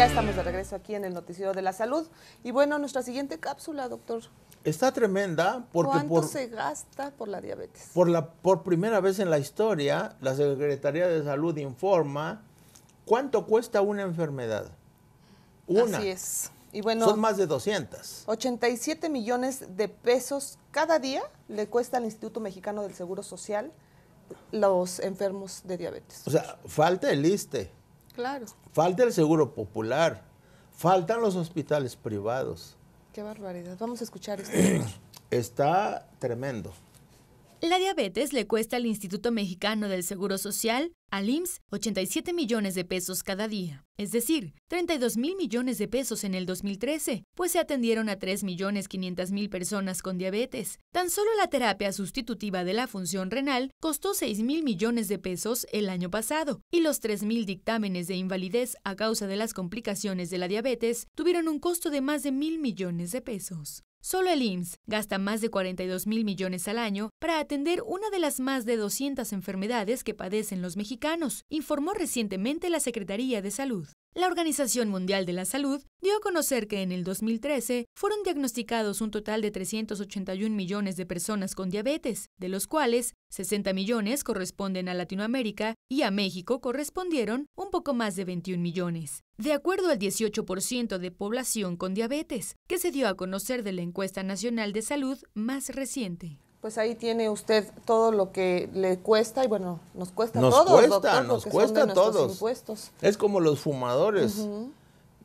ya estamos de regreso aquí en el Noticiero de la Salud. Y bueno, nuestra siguiente cápsula, doctor. Está tremenda porque... ¿Cuánto se gasta por la diabetes? Por, la, por primera vez en la historia, la Secretaría de Salud informa cuánto cuesta una enfermedad. Una. Así es. Son más de 200. 87 millones de pesos cada día le cuesta al Instituto Mexicano del Seguro Social los enfermos de diabetes. O sea, falta el liste. Claro. Falta el seguro popular, faltan los hospitales privados. Qué barbaridad. Vamos a escuchar esto. Está tremendo. La diabetes le cuesta al Instituto Mexicano del Seguro Social, al IMSS, 87 millones de pesos cada día, es decir, 32 mil millones de pesos en el 2013, pues se atendieron a 3 millones 500 mil personas con diabetes. Tan solo la terapia sustitutiva de la función renal costó 6 mil millones de pesos el año pasado, y los 3 mil dictámenes de invalidez a causa de las complicaciones de la diabetes tuvieron un costo de más de mil millones de pesos. Solo el IMSS gasta más de 42 mil millones al año para atender una de las más de 200 enfermedades que padecen los mexicanos, informó recientemente la Secretaría de Salud. La Organización Mundial de la Salud dio a conocer que en el 2013 fueron diagnosticados un total de 381 millones de personas con diabetes, de los cuales 60 millones corresponden a Latinoamérica y a México correspondieron un poco más de 21 millones, de acuerdo al 18% de población con diabetes, que se dio a conocer de la encuesta nacional de salud más reciente. Pues ahí tiene usted todo lo que le cuesta y bueno, nos cuesta nos todos, nos cuesta todos. Impuestos. Es como los fumadores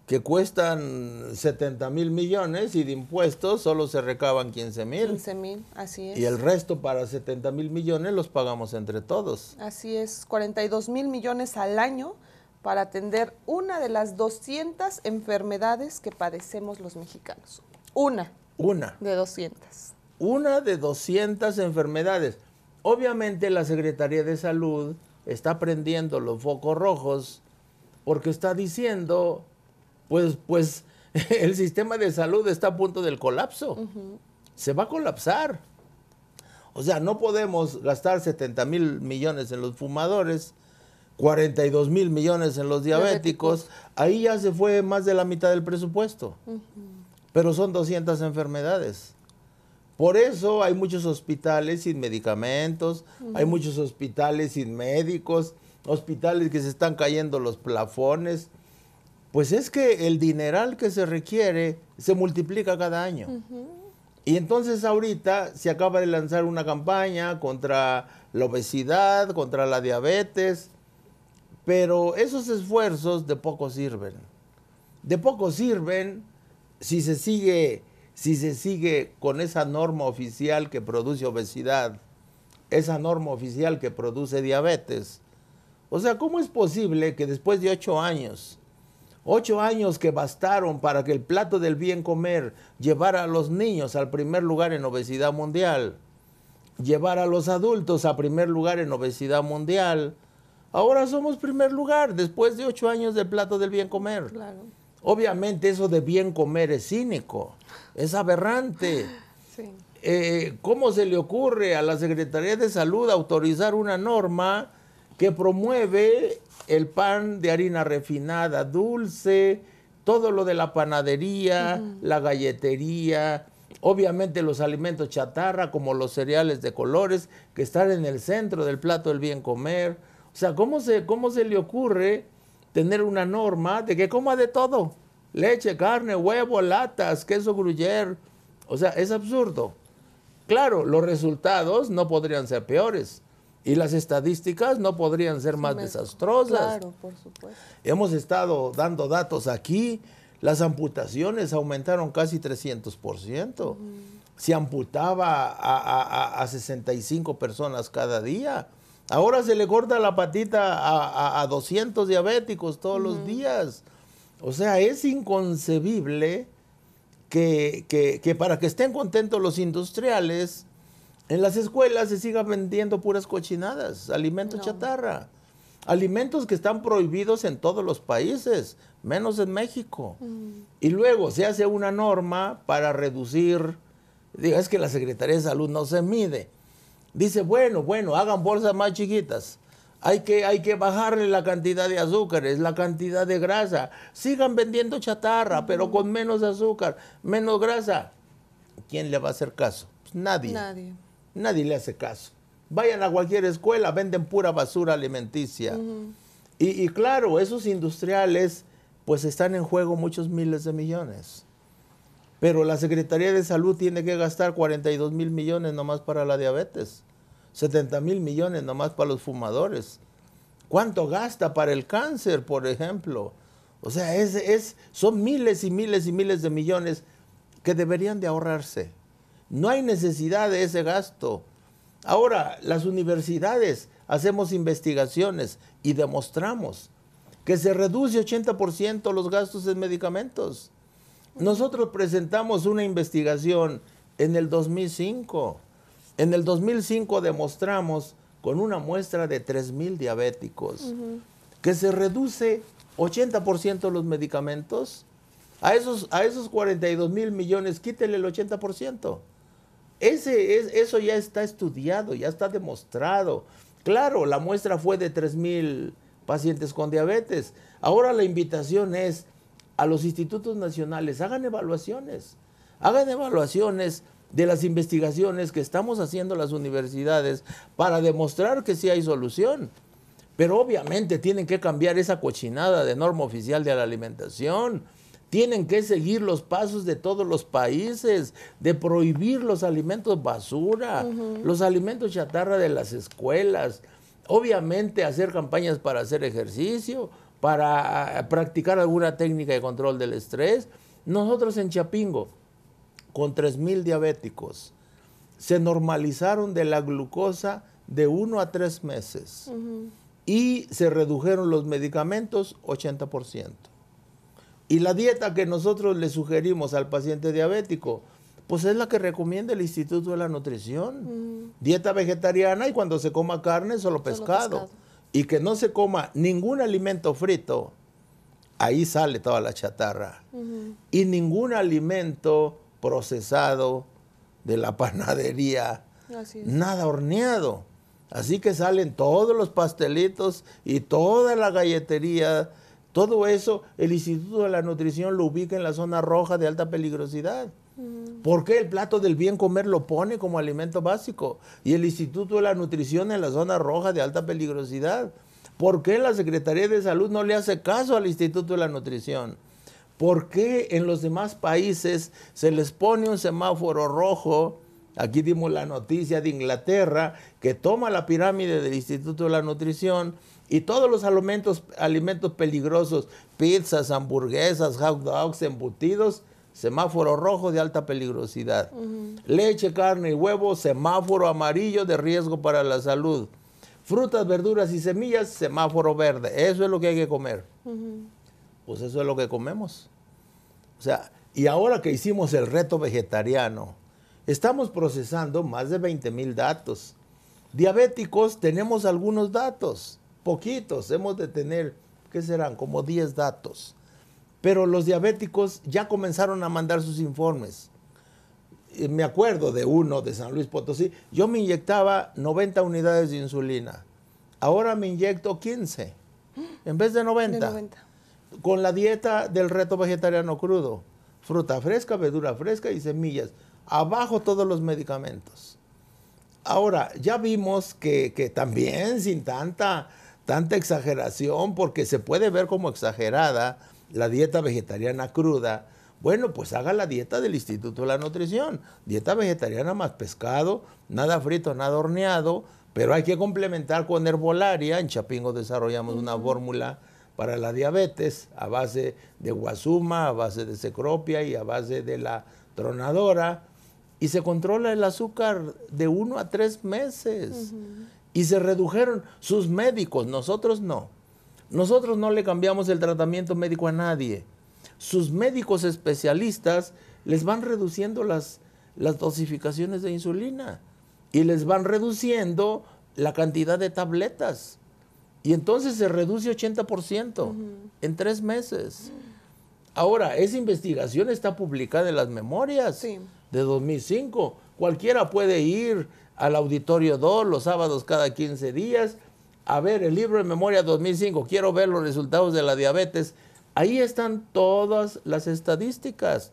que cuestan 70 mil millones y de impuestos solo se recaban 15 mil. 15 mil, así es. Y el resto para 70 mil millones los pagamos entre todos. Así es, 42 mil millones al año para atender una de las 200 enfermedades que padecemos los mexicanos. Una. Una. De 200 una de 200 enfermedades. Obviamente la Secretaría de Salud está prendiendo los focos rojos porque está diciendo, pues, pues, el sistema de salud está a punto del colapso. Se va a colapsar. O sea, no podemos gastar 70 mil millones en los fumadores, 42 mil millones en los diabéticos. Ahí ya se fue más de la mitad del presupuesto. Pero son 200 enfermedades. Por eso hay muchos hospitales sin medicamentos, hay muchos hospitales sin médicos, hospitales que se están cayendo los plafones. Pues es que el dineral que se requiere se multiplica cada año. Y entonces ahorita se acaba de lanzar una campaña contra la obesidad, contra la diabetes, pero esos esfuerzos de poco sirven. De poco sirven si se sigue si se sigue con esa norma oficial que produce obesidad, esa norma oficial que produce diabetes. O sea, ¿cómo es posible que después de ocho años, ocho años que bastaron para que el plato del bien comer llevara a los niños al primer lugar en obesidad mundial, llevara a los adultos a primer lugar en obesidad mundial, ahora somos primer lugar después de ocho años del plato del bien comer? Obviamente eso de bien comer es cínico, es aberrante. Eh, ¿Cómo se le ocurre a la Secretaría de Salud autorizar una norma que promueve el pan de harina refinada, dulce, todo lo de la panadería, la galletería, obviamente los alimentos chatarra como los cereales de colores que están en el centro del plato del bien comer. O sea, cómo se le ocurre tener una norma de que coma de todo. Leche, carne, huevo, latas, queso gruyer. O sea, es absurdo. Claro, los resultados no podrían ser peores y las estadísticas no podrían ser más desastrosas. Claro, por supuesto. Hemos estado dando datos aquí. Las amputaciones aumentaron casi 300%. Se amputaba a, a, a, 65 personas cada día. Ahora se le corta la patita a, 200 diabéticos todos los días. O sea, es inconcebible que, para que estén contentos los industriales, en las escuelas se siga vendiendo puras cochinadas, alimentos chatarra. Alimentos que están prohibidos en todos los países, menos en México. Mm. Y luego se hace una norma para reducir, digo, es que la Secretaría de Salud no se mide dice, bueno, bueno, hagan bolsas más chiquitas. Hay que, hay que bajarle la cantidad de azúcares, la cantidad de grasa. Sigan vendiendo chatarra, pero con menos azúcar, menos grasa. ¿Quién le va a hacer caso? Pues, nadie. Nadie. Nadie le hace caso. Vayan a cualquier escuela, venden pura basura alimenticia. y, y claro, esos industriales, pues están en juego muchos miles de millones. Pero la Secretaría de Salud tiene que gastar 42 mil millones nomás para la diabetes, 70 mil millones nomás para los fumadores. ¿Cuánto gasta para el cáncer, por ejemplo? O sea, es, son miles y miles y miles de millones que deberían de ahorrarse. No hay necesidad de ese gasto. Ahora, las universidades hacemos investigaciones y demostramos que se reduce 80% los gastos en medicamentos. Nosotros presentamos una investigación en el 2005. En el 2005 demostramos con una muestra de 3.000 diabéticos que se reduce 80% los medicamentos. A esos, a esos 42 mil millones, quítele el 80%. Ese, es, eso ya está estudiado, ya está demostrado. Claro, la muestra fue de 3 mil pacientes con diabetes. Ahora la invitación es a los institutos nacionales, hagan evaluaciones, hagan evaluaciones de las investigaciones que estamos haciendo las universidades para demostrar que sí hay solución. Pero obviamente tienen que cambiar esa cochinada de norma oficial de la alimentación. Tienen que seguir los pasos de todos los países, de prohibir los alimentos basura, los alimentos chatarra de las escuelas. Obviamente hacer campañas para hacer ejercicio, para ah, practicar alguna técnica de control del estrés. Nosotros en Chapingo, con 3.000 diabéticos, se normalizaron de la glucosa de 1 a 3 meses y se redujeron los medicamentos 80%. Y la dieta que nosotros le sugerimos al paciente diabético, pues es la que recomienda el Instituto de la Nutrición. Dieta vegetariana y cuando se coma carne, Solo pescado y que no se coma ningún alimento frito, ahí sale toda la chatarra. Y ningún alimento procesado de la panadería, nada horneado. Así que salen todos los pastelitos y toda la galletería, todo eso, el Instituto de la Nutrición lo ubica en la zona roja de alta peligrosidad. ¿Por qué el plato del bien comer lo pone como alimento básico? Y el Instituto de la Nutrición en la zona roja de alta peligrosidad. ¿Por qué la Secretaría de Salud no le hace caso al Instituto de la Nutrición? ¿Por qué en los demás países se les pone un semáforo rojo? Aquí dimos la noticia de Inglaterra que toma la pirámide del Instituto de la Nutrición y todos los alimentos, alimentos peligrosos, pizzas, hamburguesas, hot dogs, embutidos, semáforo rojo de alta peligrosidad. Leche, carne y huevo, semáforo amarillo de riesgo para la salud. Frutas, verduras y semillas, semáforo verde. Eso es lo que hay que comer. Pues eso es lo que comemos. O sea, y ahora que hicimos el reto vegetariano, estamos procesando más de 20 mil datos. Diabéticos tenemos algunos datos, poquitos, hemos de tener, ¿qué serán? Como 10 datos pero los diabéticos ya comenzaron a mandar sus informes. Eh, me acuerdo de uno de San Luis Potosí, yo me inyectaba 90 unidades de insulina, ahora me inyecto 15 en vez de 90. Con la dieta del reto vegetariano crudo, fruta fresca, verdura fresca y semillas, abajo todos los medicamentos. Ahora, ya vimos que, que también sin tanta tanta exageración porque se puede ver como exagerada la dieta vegetariana cruda. Bueno, pues haga la dieta del Instituto de la Nutrición. Dieta vegetariana más pescado, nada frito, nada horneado, pero hay que complementar con herbolaria. En Chapingo desarrollamos una fórmula para la diabetes a base de guasuma, a base de cecropia y a base de la tronadora. Y se controla el azúcar de uno a tres meses y se redujeron sus médicos, nosotros no. Nosotros no le cambiamos el tratamiento médico a nadie. Sus médicos especialistas les van reduciendo las, las dosificaciones de insulina y les van reduciendo la cantidad de tabletas. Y entonces se reduce 80% en tres meses. Ahora, esa investigación está publicada en las memorias de 2005. Cualquiera puede ir, al Auditorio 2 los sábados cada 15 días. A ver, el libro de memoria 2005, quiero ver los resultados de la diabetes. Ahí están todas las estadísticas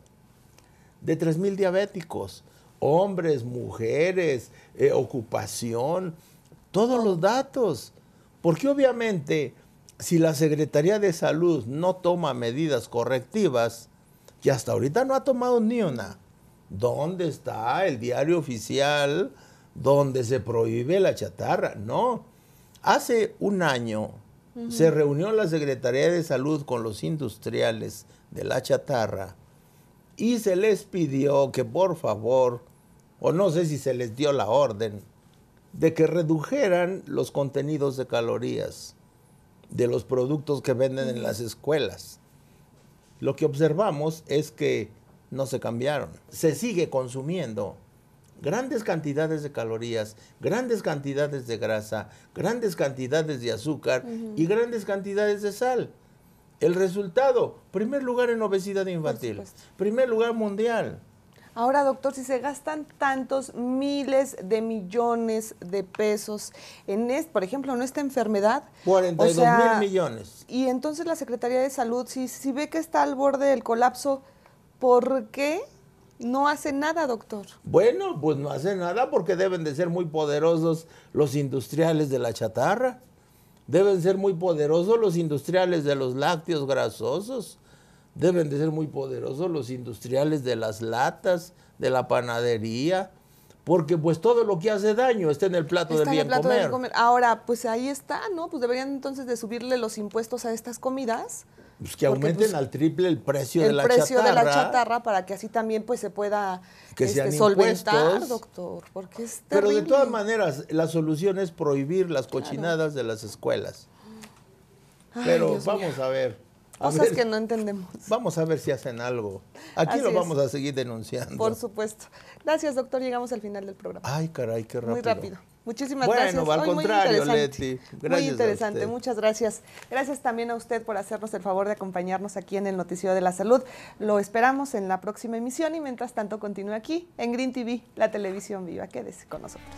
de 3.000 diabéticos, hombres, mujeres, eh, ocupación, todos los datos. Porque obviamente, si la Secretaría de Salud no toma medidas correctivas, que hasta ahorita no ha tomado ni una, ¿dónde está el diario oficial donde se prohíbe la chatarra. No. Hace un año se reunió la Secretaría de Salud con los industriales de la chatarra y se les pidió que por favor, o no sé si se les dio la orden, de que redujeran los contenidos de calorías de los productos que venden en las escuelas. Lo que observamos es que no se cambiaron. Se sigue consumiendo grandes cantidades de calorías, grandes cantidades de grasa, grandes cantidades de azúcar y grandes cantidades de sal. El resultado, primer lugar en obesidad infantil, primer lugar mundial. Ahora, doctor, si se gastan tantos miles de millones de pesos en, por ejemplo, en esta enfermedad. 42 mil millones. Y entonces la Secretaría de Salud, si ve que está al borde del colapso, ¿por qué no hace nada, doctor. Bueno, pues no hace nada porque deben de ser muy poderosos los industriales de la chatarra. Deben ser muy poderosos los industriales de los lácteos grasosos. Deben de ser muy poderosos los industriales de las latas, de la panadería. Porque pues todo lo que hace daño está en el plato, de bien comer. comer. Ahora, pues ahí está, ¿no? Pues deberían entonces de subirle los impuestos a estas comidas pues que aumenten pues, al triple el precio de la chatarra. El precio de la chatarra para que así también pues se pueda este, solventar, doctor, porque es Pero de todas maneras, la solución es prohibir las cochinadas de las escuelas. Pero vamos a ver. Cosas que no entendemos. Vamos a ver si hacen algo. Aquí lo vamos a seguir denunciando. Por supuesto. Gracias, doctor. Llegamos al final del programa. Ay, caray, qué rápido. Muy rápido. Muchísimas gracias. al contrario, muy Leti. muy interesante, muchas gracias. Gracias también a usted por hacernos el favor de acompañarnos aquí en el Noticiero de la Salud. Lo esperamos en la próxima emisión y mientras tanto continúe aquí en Green TV, la televisión viva. Quédese con nosotros.